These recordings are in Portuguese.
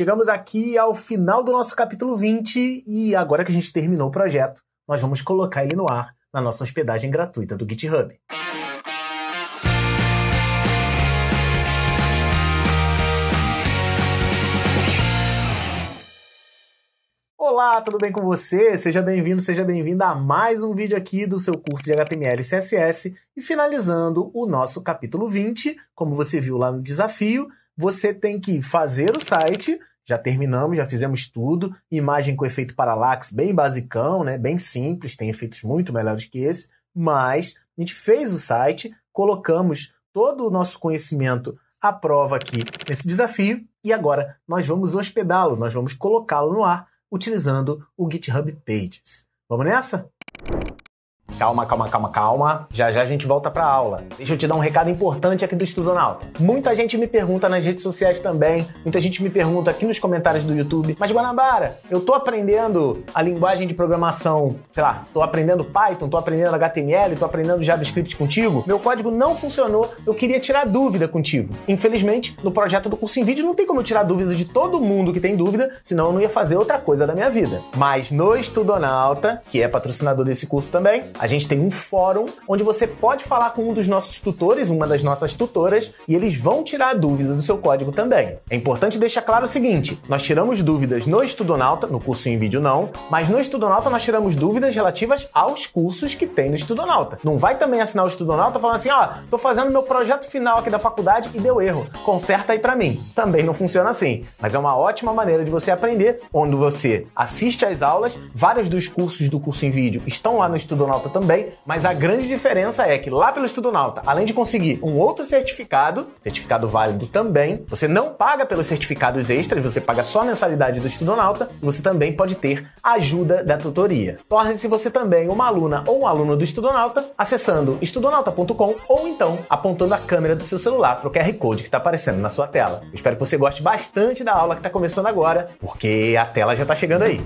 Chegamos aqui ao final do nosso capítulo 20 e agora que a gente terminou o projeto, nós vamos colocar ele no ar na nossa hospedagem gratuita do GitHub. Olá, tudo bem com você? Seja bem-vindo, seja bem-vinda a mais um vídeo aqui do seu curso de HTML e CSS e finalizando o nosso capítulo 20, como você viu lá no desafio, você tem que fazer o site, já terminamos, já fizemos tudo. Imagem com efeito parallax bem basicão, né? bem simples, tem efeitos muito melhores que esse, mas a gente fez o site, colocamos todo o nosso conhecimento à prova aqui nesse desafio e agora nós vamos hospedá-lo, nós vamos colocá-lo no ar utilizando o GitHub Pages. Vamos nessa? Calma, calma, calma, calma. Já já a gente volta para aula. Deixa eu te dar um recado importante aqui do Estudonauta. Muita gente me pergunta nas redes sociais também, muita gente me pergunta aqui nos comentários do YouTube, mas Guanabara, eu tô aprendendo a linguagem de programação, sei lá, tô aprendendo Python, tô aprendendo HTML, tô aprendendo JavaScript contigo, meu código não funcionou, eu queria tirar dúvida contigo. Infelizmente, no projeto do curso em vídeo não tem como eu tirar dúvida de todo mundo que tem dúvida, senão eu não ia fazer outra coisa da minha vida. Mas no Estudonauta, que é patrocinador desse curso também, a gente tem um fórum onde você pode falar com um dos nossos tutores, uma das nossas tutoras, e eles vão tirar a dúvida do seu código também. É importante deixar claro o seguinte: nós tiramos dúvidas no Estudonauta, no curso em vídeo não, mas no Estudonauta nós tiramos dúvidas relativas aos cursos que tem no Estudonauta. Não vai também assinar o Estudonauta falando assim: ó, oh, tô fazendo meu projeto final aqui da faculdade e deu erro, conserta aí para mim. Também não funciona assim, mas é uma ótima maneira de você aprender, onde você assiste às aulas, vários dos cursos do curso em vídeo estão lá no Estudonauta também, mas a grande diferença é que lá pelo Estudonauta, além de conseguir um outro certificado, certificado válido também, você não paga pelos certificados extras, você paga só a mensalidade do Estudonauta, você também pode ter ajuda da tutoria. Torne-se você também uma aluna ou um aluno do Estudonauta acessando estudonauta.com ou então apontando a câmera do seu celular para o QR Code que está aparecendo na sua tela. Eu espero que você goste bastante da aula que está começando agora, porque a tela já está chegando aí.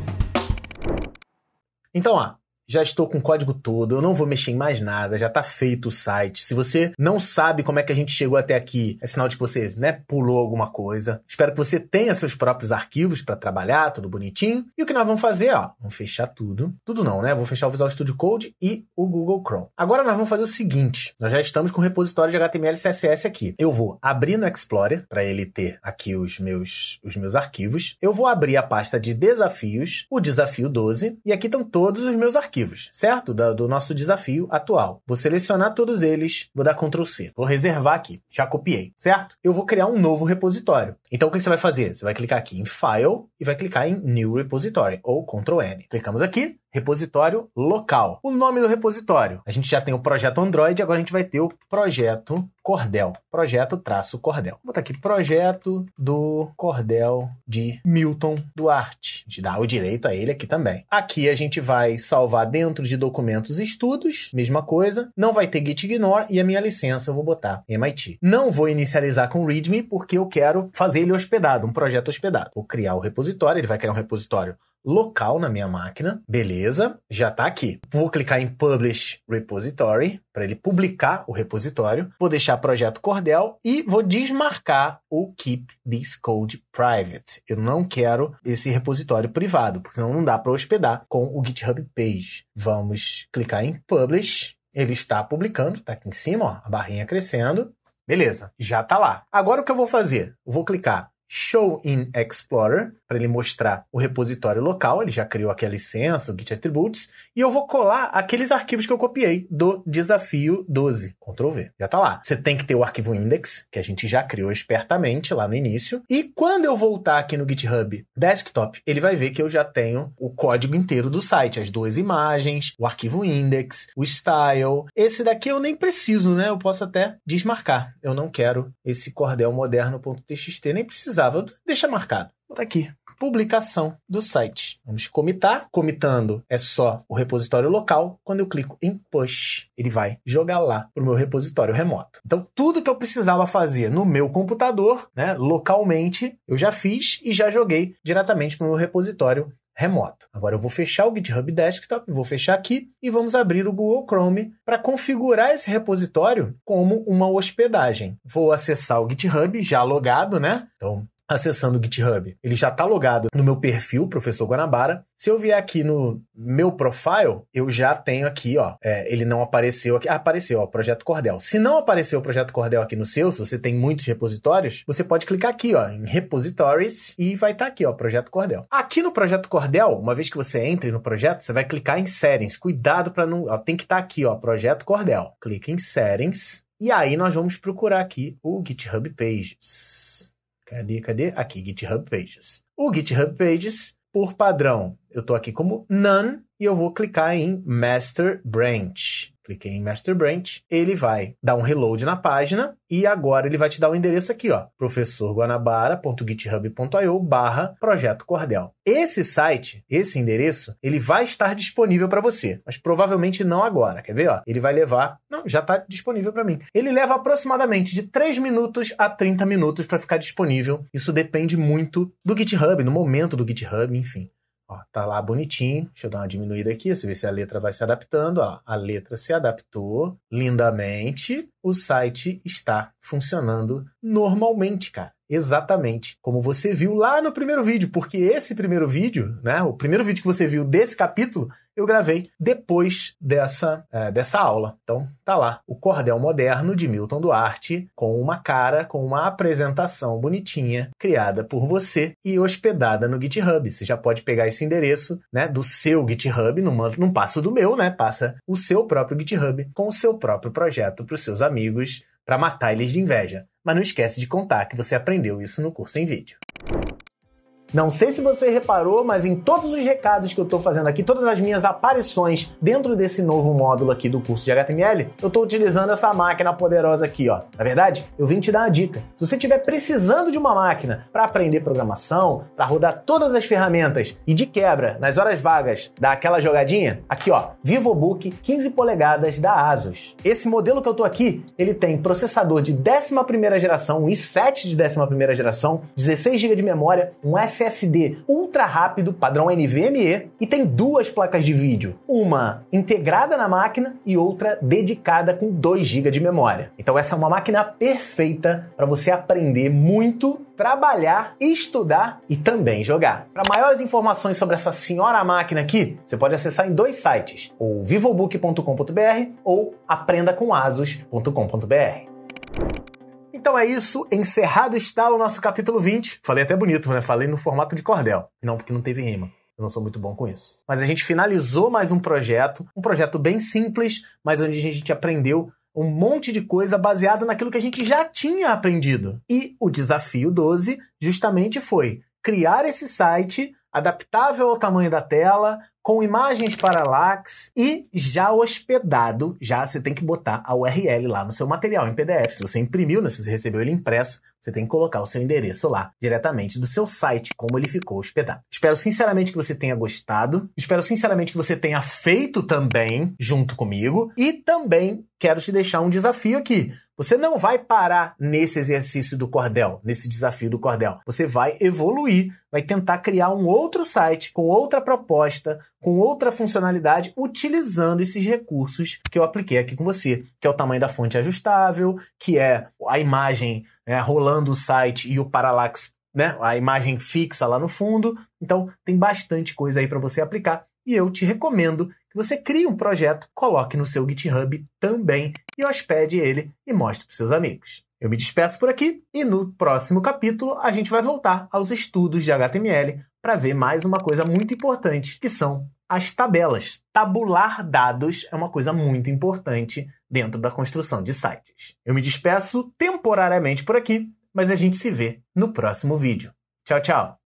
Então, ó, já estou com o código todo, eu não vou mexer em mais nada, já está feito o site. Se você não sabe como é que a gente chegou até aqui, é sinal de que você, né, pulou alguma coisa. Espero que você tenha seus próprios arquivos para trabalhar, tudo bonitinho. E o que nós vamos fazer, ó, vamos fechar tudo. Tudo não, né? Vou fechar o Visual Studio Code e o Google Chrome. Agora nós vamos fazer o seguinte, nós já estamos com o repositório de HTML e CSS aqui. Eu vou abrir no Explorer para ele ter aqui os meus os meus arquivos. Eu vou abrir a pasta de desafios, o desafio 12, e aqui estão todos os meus arquivos arquivos, certo? Do, do nosso desafio atual. Vou selecionar todos eles, vou dar Ctrl C. Vou reservar aqui, já copiei, certo? Eu vou criar um novo repositório. Então o que você vai fazer? Você vai clicar aqui em File e vai clicar em New Repository, ou Ctrl N. Clicamos aqui, repositório local. O nome do repositório. A gente já tem o projeto Android, agora a gente vai ter o projeto Cordel. Projeto traço Cordel. Vou botar aqui projeto do Cordel de Milton Duarte. A gente dá o direito a ele aqui também. Aqui a gente vai salvar dentro de documentos estudos, mesma coisa. Não vai ter git ignore e a minha licença eu vou botar MIT. Não vou inicializar com readme porque eu quero fazer ele hospedado, um projeto hospedado. Vou criar o repositório, ele vai criar um repositório local na minha máquina. Beleza, já está aqui. Vou clicar em Publish Repository para ele publicar o repositório. Vou deixar projeto Cordel e vou desmarcar o Keep This Code Private. Eu não quero esse repositório privado, porque senão não dá para hospedar com o GitHub Page. Vamos clicar em Publish. Ele está publicando, está aqui em cima, ó, a barrinha crescendo. Beleza, já está lá. Agora o que eu vou fazer? Eu vou clicar show in Explorer, para ele mostrar o repositório local, ele já criou aqui a licença, o Git Attributes, e eu vou colar aqueles arquivos que eu copiei do desafio 12. Ctrl V. Já tá lá. Você tem que ter o arquivo index, que a gente já criou espertamente lá no início. E quando eu voltar aqui no GitHub desktop, ele vai ver que eu já tenho o código inteiro do site, as duas imagens, o arquivo index, o style. Esse daqui eu nem preciso, né? Eu posso até desmarcar. Eu não quero esse cordel moderno.txt, nem precisava. Deixa marcado. Vou tá aqui publicação do site. Vamos comitar. Comitando é só o repositório local. Quando eu clico em push, ele vai jogar lá para o meu repositório remoto. Então, tudo que eu precisava fazer no meu computador, né, localmente, eu já fiz e já joguei diretamente para o meu repositório remoto. Agora eu vou fechar o GitHub Desktop, vou fechar aqui e vamos abrir o Google Chrome para configurar esse repositório como uma hospedagem. Vou acessar o GitHub já logado, né? Então acessando o GitHub, ele já está logado no meu perfil, Professor Guanabara. Se eu vier aqui no meu profile, eu já tenho aqui, ó, é, ele não apareceu aqui, ah, apareceu, ó, Projeto Cordel. Se não apareceu o Projeto Cordel aqui no seu, se você tem muitos repositórios, você pode clicar aqui, ó, em Repositories e vai estar tá aqui, ó, Projeto Cordel. Aqui no Projeto Cordel, uma vez que você entre no projeto, você vai clicar em Settings. Cuidado para não, ó, tem que estar tá aqui, ó, Projeto Cordel. Clica em Settings e aí nós vamos procurar aqui o GitHub Pages. Cadê, cadê? Aqui, GitHub Pages. O GitHub Pages, por padrão, eu estou aqui como none e eu vou clicar em Master Branch cliquei em Master Branch, ele vai dar um reload na página e agora ele vai te dar o um endereço aqui, ó, professorguanabara.github.io barra Projeto Cordel. Esse site, esse endereço, ele vai estar disponível para você, mas provavelmente não agora, quer ver, ó? Ele vai levar, não, já está disponível para mim. Ele leva aproximadamente de 3 minutos a 30 minutos para ficar disponível. Isso depende muito do GitHub, no momento do GitHub, enfim. Ó, tá lá bonitinho. Deixa eu dar uma diminuída aqui, você vê se a letra vai se adaptando. Ó, a letra se adaptou lindamente o site está funcionando normalmente, cara. Exatamente como você viu lá no primeiro vídeo, porque esse primeiro vídeo, né, o primeiro vídeo que você viu desse capítulo, eu gravei depois dessa, é, dessa aula. Então, tá lá. O Cordel Moderno de Milton Duarte, com uma cara, com uma apresentação bonitinha, criada por você e hospedada no GitHub. Você já pode pegar esse endereço né, do seu GitHub, não, manda, não passa do meu, né? Passa o seu próprio GitHub com o seu próprio projeto para os seus amigos amigos para matar eles de inveja. Mas não esquece de contar que você aprendeu isso no curso em vídeo. Não sei se você reparou, mas em todos os recados que eu estou fazendo aqui, todas as minhas aparições dentro desse novo módulo aqui do curso de HTML, eu estou utilizando essa máquina poderosa aqui, ó. Na verdade, eu vim te dar uma dica. Se você estiver precisando de uma máquina para aprender programação, para rodar todas as ferramentas e de quebra, nas horas vagas, dar aquela jogadinha, aqui ó, VivoBook 15 polegadas da ASUS. Esse modelo que eu estou aqui, ele tem processador de 11ª geração, i7 de 11ª geração, 16 GB de memória, um SD SSD ultra rápido, padrão NVMe, e tem duas placas de vídeo, uma integrada na máquina e outra dedicada com 2 GB de memória. Então essa é uma máquina perfeita para você aprender muito, trabalhar, estudar e também jogar. Para maiores informações sobre essa senhora máquina aqui, você pode acessar em dois sites, ou vivobook.com.br ou aprendacomAsus.com.br. Então é isso, encerrado está o nosso capítulo 20. Falei até bonito, né? Falei no formato de cordel. Não, porque não teve rima. Eu não sou muito bom com isso. Mas a gente finalizou mais um projeto, um projeto bem simples, mas onde a gente aprendeu um monte de coisa baseado naquilo que a gente já tinha aprendido. E o desafio 12 justamente foi criar esse site adaptável ao tamanho da tela, com imagens parallax e já hospedado, já você tem que botar a URL lá no seu material em PDF. Se você imprimiu, né, se você recebeu ele impresso, você tem que colocar o seu endereço lá diretamente do seu site, como ele ficou hospedado. Espero sinceramente que você tenha gostado, espero sinceramente que você tenha feito também junto comigo e também quero te deixar um desafio aqui. Você não vai parar nesse exercício do cordel, nesse desafio do cordel. Você vai evoluir, vai tentar criar um outro site com outra proposta, com outra funcionalidade, utilizando esses recursos que eu apliquei aqui com você, que é o tamanho da fonte ajustável, que é a imagem né, rolando o site e o parallax, né, a imagem fixa lá no fundo. Então, tem bastante coisa aí para você aplicar e eu te recomendo que você crie um projeto, coloque no seu GitHub também e hospede ele e mostre para seus amigos. Eu me despeço por aqui e no próximo capítulo a gente vai voltar aos estudos de HTML para ver mais uma coisa muito importante, que são as tabelas. Tabular dados é uma coisa muito importante dentro da construção de sites. Eu me despeço temporariamente por aqui, mas a gente se vê no próximo vídeo. Tchau, tchau!